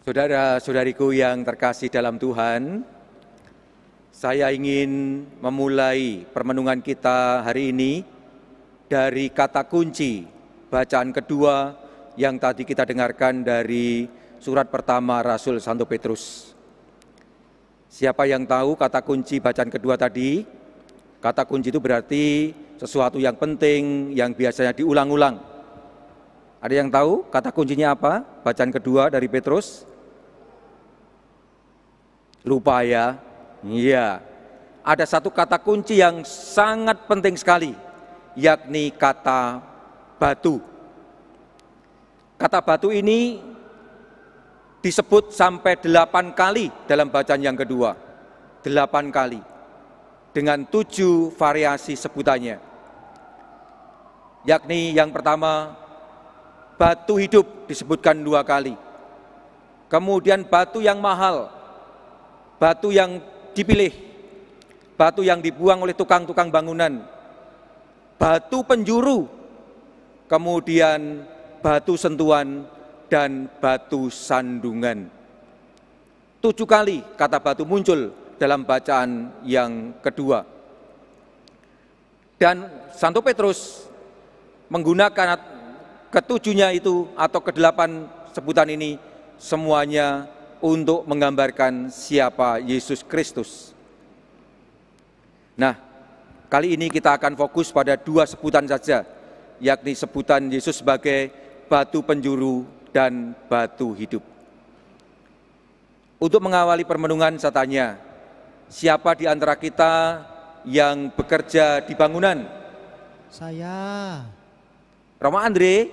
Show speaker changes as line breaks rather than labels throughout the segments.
Saudara-saudariku yang terkasih dalam Tuhan, saya ingin memulai permenungan kita hari ini dari kata kunci bacaan kedua yang tadi kita dengarkan dari surat pertama Rasul Santo Petrus. Siapa yang tahu kata kunci bacaan kedua tadi? Kata kunci itu berarti sesuatu yang penting yang biasanya diulang-ulang. Ada yang tahu kata kuncinya apa? Bacaan kedua dari Petrus. Lupa ya? Iya. Ada satu kata kunci yang sangat penting sekali, yakni kata batu. Kata batu ini disebut sampai delapan kali dalam bacaan yang kedua. Delapan kali. Dengan tujuh variasi sebutannya. Yakni yang pertama, batu hidup disebutkan dua kali. Kemudian batu yang mahal batu yang dipilih, batu yang dibuang oleh tukang-tukang bangunan, batu penjuru, kemudian batu sentuhan, dan batu sandungan. Tujuh kali kata batu muncul dalam bacaan yang kedua. Dan Santo Petrus menggunakan ketujuhnya itu atau kedelapan sebutan ini semuanya untuk menggambarkan siapa Yesus Kristus. Nah, kali ini kita akan fokus pada dua sebutan saja, yakni sebutan Yesus sebagai batu penjuru dan batu hidup. Untuk mengawali permenungan saya tanya, siapa di antara kita yang bekerja di bangunan? Saya. Roma Andre.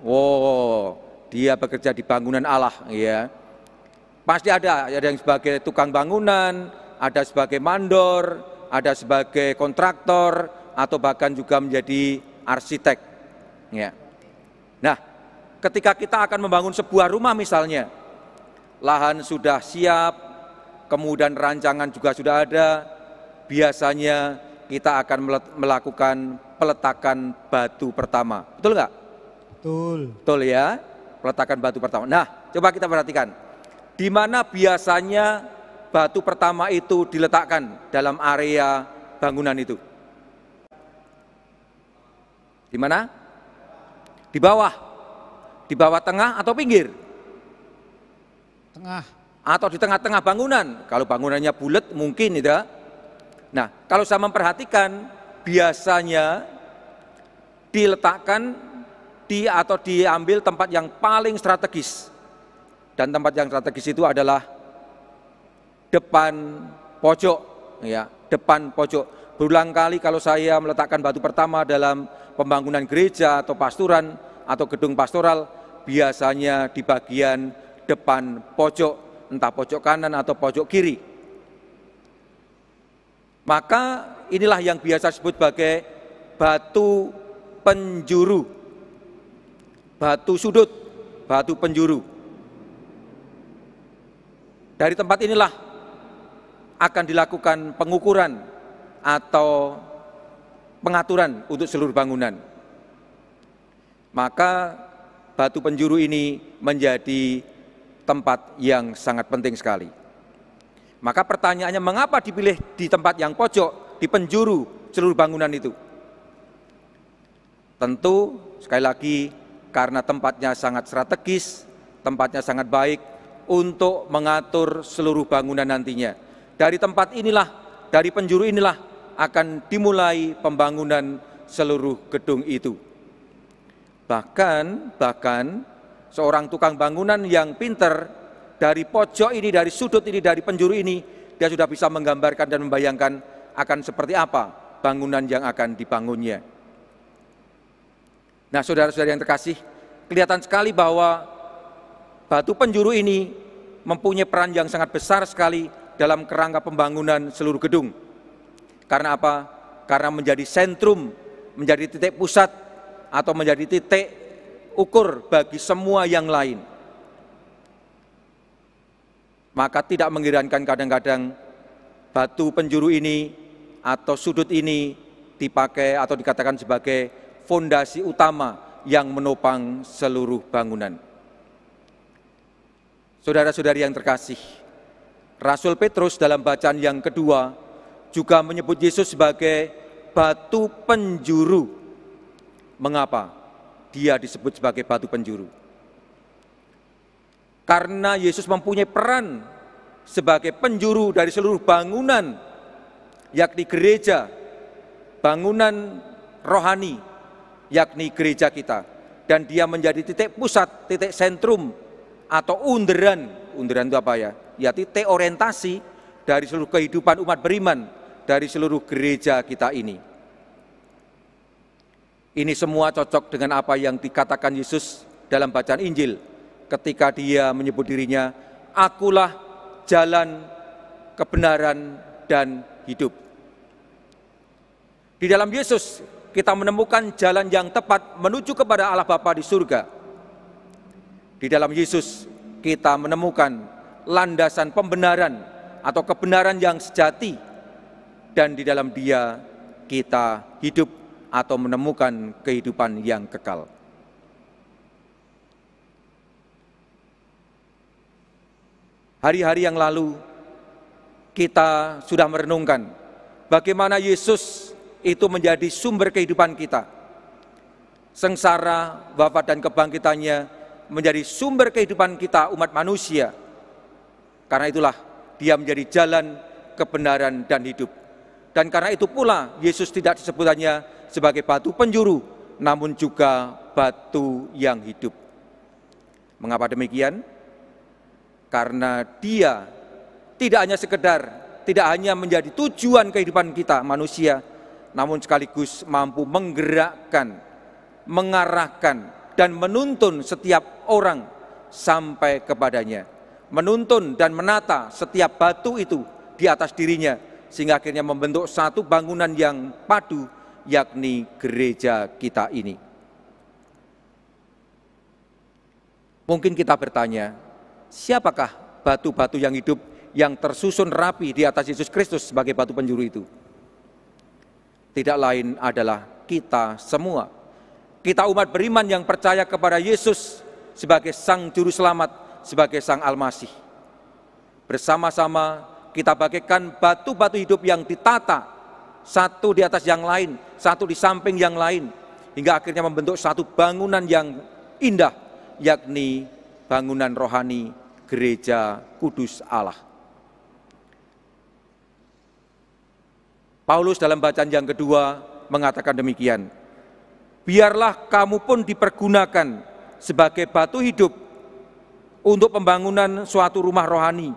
Wow, dia bekerja di bangunan Allah ya. Pasti ada, ada yang sebagai tukang bangunan, ada sebagai mandor, ada sebagai kontraktor, atau bahkan juga menjadi arsitek. Ya. Nah, ketika kita akan membangun sebuah rumah misalnya, lahan sudah siap, kemudian rancangan juga sudah ada, biasanya kita akan melakukan peletakan batu pertama. Betul nggak? Betul. Betul ya, peletakan batu pertama. Nah, coba kita perhatikan di mana biasanya batu pertama itu diletakkan dalam area bangunan itu. Di mana? Di bawah. Di bawah tengah atau pinggir? Tengah. Atau di tengah-tengah bangunan. Kalau bangunannya bulat mungkin tidak. Ya. Nah, kalau saya memperhatikan biasanya diletakkan di atau diambil tempat yang paling strategis dan tempat yang strategis itu adalah depan pojok, ya, depan pojok. Berulang kali kalau saya meletakkan batu pertama dalam pembangunan gereja atau pasturan atau gedung pastoral, biasanya di bagian depan pojok, entah pojok kanan atau pojok kiri. Maka inilah yang biasa disebut sebagai batu penjuru, batu sudut, batu penjuru. Dari tempat inilah akan dilakukan pengukuran atau pengaturan untuk seluruh bangunan. Maka batu penjuru ini menjadi tempat yang sangat penting sekali. Maka pertanyaannya mengapa dipilih di tempat yang pojok, di penjuru seluruh bangunan itu? Tentu sekali lagi karena tempatnya sangat strategis, tempatnya sangat baik untuk mengatur seluruh bangunan nantinya. Dari tempat inilah, dari penjuru inilah akan dimulai pembangunan seluruh gedung itu. Bahkan, bahkan seorang tukang bangunan yang pinter dari pojok ini, dari sudut ini, dari penjuru ini, dia sudah bisa menggambarkan dan membayangkan akan seperti apa bangunan yang akan dibangunnya. Nah, saudara-saudara yang terkasih, kelihatan sekali bahwa batu penjuru ini mempunyai peran yang sangat besar sekali dalam kerangka pembangunan seluruh gedung. Karena apa? Karena menjadi sentrum, menjadi titik pusat atau menjadi titik ukur bagi semua yang lain. Maka tidak mengherankan kadang-kadang batu penjuru ini atau sudut ini dipakai atau dikatakan sebagai fondasi utama yang menopang seluruh bangunan. Saudara-saudari yang terkasih, Rasul Petrus dalam bacaan yang kedua juga menyebut Yesus sebagai batu penjuru. Mengapa dia disebut sebagai batu penjuru? Karena Yesus mempunyai peran sebagai penjuru dari seluruh bangunan, yakni gereja, bangunan rohani, yakni gereja kita. Dan dia menjadi titik pusat, titik sentrum atau underan. Underan itu apa ya? Yaitu teorientasi dari seluruh kehidupan umat beriman, dari seluruh gereja kita ini. Ini semua cocok dengan apa yang dikatakan Yesus dalam bacaan Injil ketika dia menyebut dirinya, akulah jalan kebenaran dan hidup. Di dalam Yesus kita menemukan jalan yang tepat menuju kepada Allah Bapa di surga di dalam Yesus kita menemukan landasan pembenaran atau kebenaran yang sejati dan di dalam dia kita hidup atau menemukan kehidupan yang kekal. Hari-hari yang lalu kita sudah merenungkan bagaimana Yesus itu menjadi sumber kehidupan kita. Sengsara, wafat dan kebangkitannya menjadi sumber kehidupan kita umat manusia. Karena itulah dia menjadi jalan kebenaran dan hidup. Dan karena itu pula Yesus tidak disebutannya sebagai batu penjuru, namun juga batu yang hidup. Mengapa demikian? Karena dia tidak hanya sekedar, tidak hanya menjadi tujuan kehidupan kita manusia, namun sekaligus mampu menggerakkan, mengarahkan, dan menuntun setiap orang sampai kepadanya. Menuntun dan menata setiap batu itu di atas dirinya sehingga akhirnya membentuk satu bangunan yang padu yakni gereja kita ini. Mungkin kita bertanya, siapakah batu-batu yang hidup yang tersusun rapi di atas Yesus Kristus sebagai batu penjuru itu? Tidak lain adalah kita semua kita umat beriman yang percaya kepada Yesus sebagai Sang Juru Selamat, sebagai Sang Almasih. Bersama-sama kita bagaikan batu-batu hidup yang ditata, satu di atas yang lain, satu di samping yang lain, hingga akhirnya membentuk satu bangunan yang indah, yakni bangunan rohani gereja kudus Allah. Paulus dalam bacaan yang kedua mengatakan demikian, biarlah kamu pun dipergunakan sebagai batu hidup untuk pembangunan suatu rumah rohani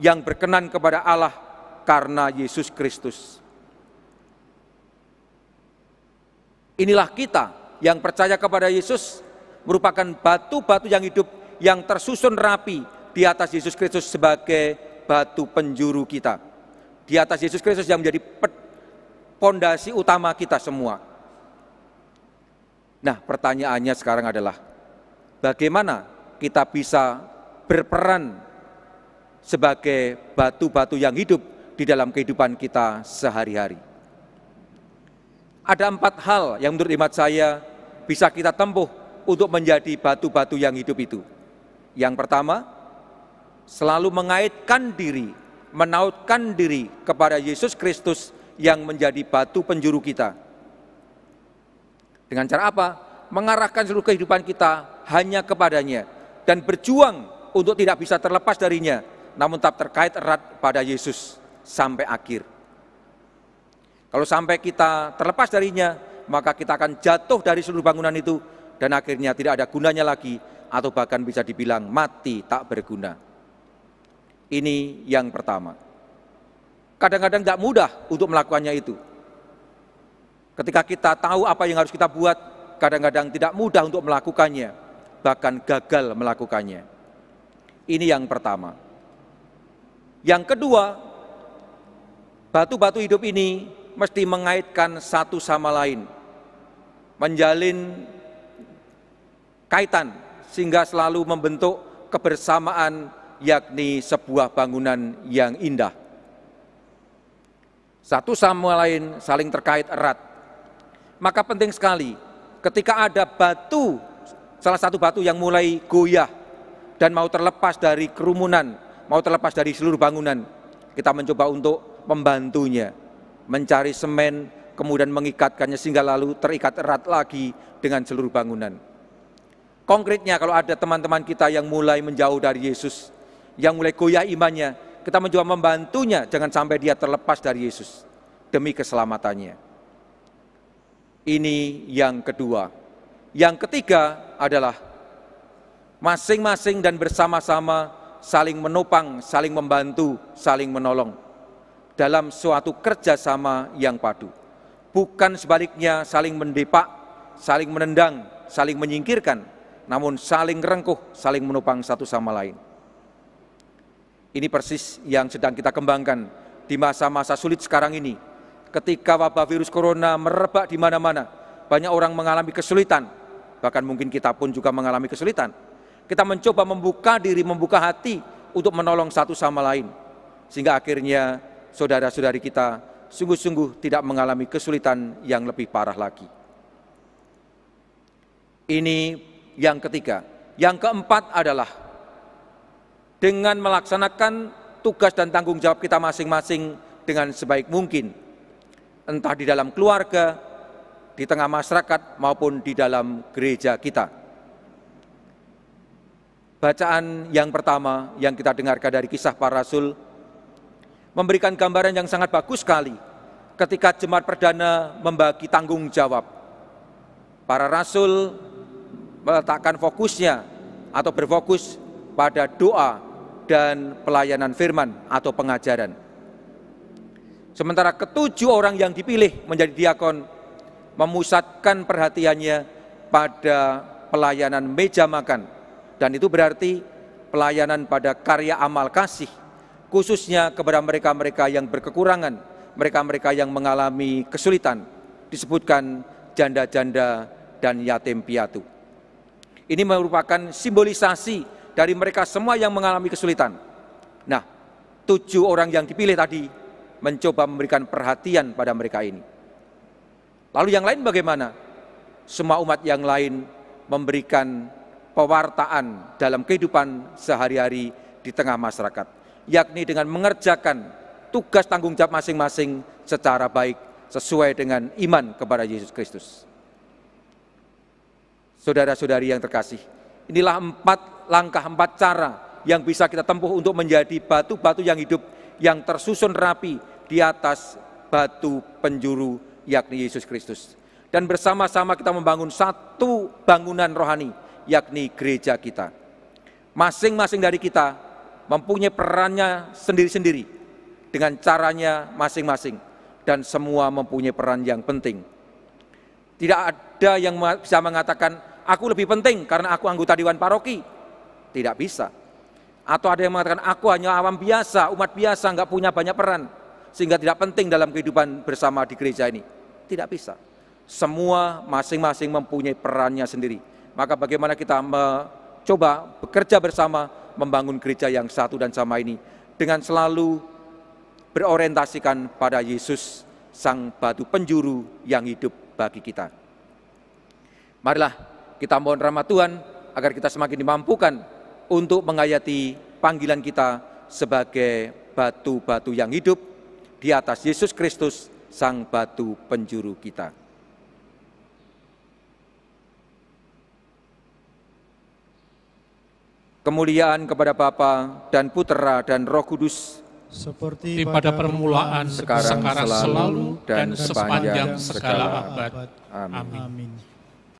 yang berkenan kepada Allah karena Yesus Kristus. Inilah kita yang percaya kepada Yesus merupakan batu-batu yang hidup yang tersusun rapi di atas Yesus Kristus sebagai batu penjuru kita. Di atas Yesus Kristus yang menjadi pondasi utama kita semua. Nah, pertanyaannya sekarang adalah bagaimana kita bisa berperan sebagai batu-batu yang hidup di dalam kehidupan kita sehari-hari. Ada empat hal yang menurut imat saya bisa kita tempuh untuk menjadi batu-batu yang hidup itu. Yang pertama, selalu mengaitkan diri, menautkan diri kepada Yesus Kristus yang menjadi batu penjuru kita dengan cara apa? Mengarahkan seluruh kehidupan kita hanya kepadanya dan berjuang untuk tidak bisa terlepas darinya, namun tetap terkait erat pada Yesus sampai akhir. Kalau sampai kita terlepas darinya, maka kita akan jatuh dari seluruh bangunan itu dan akhirnya tidak ada gunanya lagi atau bahkan bisa dibilang mati tak berguna. Ini yang pertama. Kadang-kadang tidak mudah untuk melakukannya itu Ketika kita tahu apa yang harus kita buat, kadang-kadang tidak mudah untuk melakukannya, bahkan gagal melakukannya. Ini yang pertama. Yang kedua, batu-batu hidup ini mesti mengaitkan satu sama lain, menjalin kaitan sehingga selalu membentuk kebersamaan yakni sebuah bangunan yang indah. Satu sama lain saling terkait erat maka penting sekali ketika ada batu, salah satu batu yang mulai goyah dan mau terlepas dari kerumunan, mau terlepas dari seluruh bangunan, kita mencoba untuk membantunya, mencari semen, kemudian mengikatkannya sehingga lalu terikat erat lagi dengan seluruh bangunan. Konkretnya kalau ada teman-teman kita yang mulai menjauh dari Yesus, yang mulai goyah imannya, kita mencoba membantunya jangan sampai dia terlepas dari Yesus demi keselamatannya. Ini yang kedua. Yang ketiga adalah masing-masing dan bersama-sama saling menopang, saling membantu, saling menolong dalam suatu kerjasama yang padu. Bukan sebaliknya saling mendepak, saling menendang, saling menyingkirkan, namun saling rengkuh, saling menopang satu sama lain. Ini persis yang sedang kita kembangkan di masa-masa sulit sekarang ini, ketika wabah virus corona merebak di mana-mana, banyak orang mengalami kesulitan, bahkan mungkin kita pun juga mengalami kesulitan. Kita mencoba membuka diri, membuka hati untuk menolong satu sama lain. Sehingga akhirnya saudara-saudari kita sungguh-sungguh tidak mengalami kesulitan yang lebih parah lagi. Ini yang ketiga. Yang keempat adalah dengan melaksanakan tugas dan tanggung jawab kita masing-masing dengan sebaik mungkin entah di dalam keluarga, di tengah masyarakat, maupun di dalam gereja kita. Bacaan yang pertama yang kita dengarkan dari kisah para rasul memberikan gambaran yang sangat bagus sekali ketika jemaat perdana membagi tanggung jawab. Para rasul meletakkan fokusnya atau berfokus pada doa dan pelayanan firman atau pengajaran. Sementara ketujuh orang yang dipilih menjadi diakon memusatkan perhatiannya pada pelayanan meja makan. Dan itu berarti pelayanan pada karya amal kasih, khususnya kepada mereka-mereka yang berkekurangan, mereka-mereka yang mengalami kesulitan, disebutkan janda-janda dan yatim piatu. Ini merupakan simbolisasi dari mereka semua yang mengalami kesulitan. Nah, tujuh orang yang dipilih tadi mencoba memberikan perhatian pada mereka ini. Lalu yang lain bagaimana? Semua umat yang lain memberikan pewartaan dalam kehidupan sehari-hari di tengah masyarakat, yakni dengan mengerjakan tugas tanggung jawab masing-masing secara baik sesuai dengan iman kepada Yesus Kristus. Saudara-saudari yang terkasih, inilah empat langkah, empat cara yang bisa kita tempuh untuk menjadi batu-batu yang hidup yang tersusun rapi di atas batu penjuru yakni Yesus Kristus. Dan bersama-sama kita membangun satu bangunan rohani yakni gereja kita. Masing-masing dari kita mempunyai perannya sendiri-sendiri dengan caranya masing-masing dan semua mempunyai peran yang penting. Tidak ada yang bisa mengatakan aku lebih penting karena aku anggota dewan paroki. Tidak bisa. Atau ada yang mengatakan aku hanya awam biasa, umat biasa, nggak punya banyak peran, sehingga tidak penting dalam kehidupan bersama di gereja ini. Tidak bisa. Semua masing-masing mempunyai perannya sendiri. Maka bagaimana kita mencoba bekerja bersama membangun gereja yang satu dan sama ini dengan selalu berorientasikan pada Yesus sang batu penjuru yang hidup bagi kita. Marilah kita mohon rahmat Tuhan agar kita semakin dimampukan untuk menghayati panggilan kita sebagai batu-batu yang hidup di atas Yesus Kristus, Sang Batu Penjuru kita. Kemuliaan kepada Bapa dan Putera dan Roh Kudus, seperti pada permulaan, sekarang, sekarang selalu, dan, dan sepanjang segala abad. Amin. Amin.